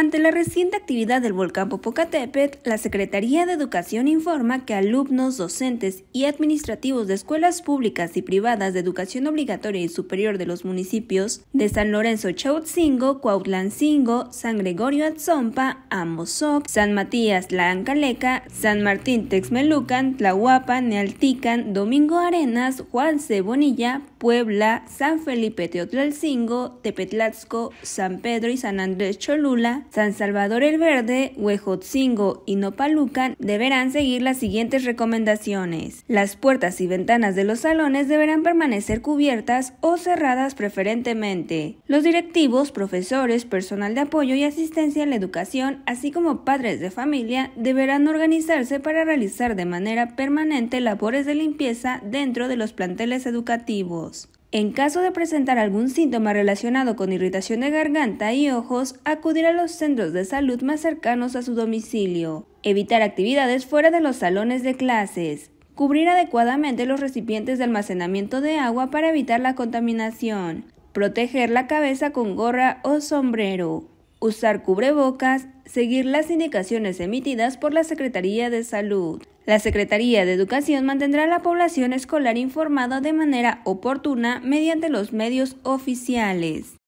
Ante la reciente actividad del volcán Popocatépetl, la Secretaría de Educación informa que alumnos, docentes y administrativos de escuelas públicas y privadas de educación obligatoria y superior de los municipios de San Lorenzo Chautzingo, Cuautlancingo, San Gregorio Atzompa, Amozoc, San Matías La Ancaleca, San Martín Texmelucan, Tlahuapa, Nealtican, Domingo Arenas, Juan C. Bonilla, Puebla, San Felipe Teotlalcingo, Tepetlatzco, San Pedro y San Andrés Cholula, San Salvador el Verde, Huejotzingo y Nopalucan deberán seguir las siguientes recomendaciones. Las puertas y ventanas de los salones deberán permanecer cubiertas o cerradas preferentemente. Los directivos, profesores, personal de apoyo y asistencia en la educación, así como padres de familia, deberán organizarse para realizar de manera permanente labores de limpieza dentro de los planteles educativos. En caso de presentar algún síntoma relacionado con irritación de garganta y ojos, acudir a los centros de salud más cercanos a su domicilio. Evitar actividades fuera de los salones de clases. Cubrir adecuadamente los recipientes de almacenamiento de agua para evitar la contaminación. Proteger la cabeza con gorra o sombrero usar cubrebocas, seguir las indicaciones emitidas por la Secretaría de Salud. La Secretaría de Educación mantendrá a la población escolar informada de manera oportuna mediante los medios oficiales.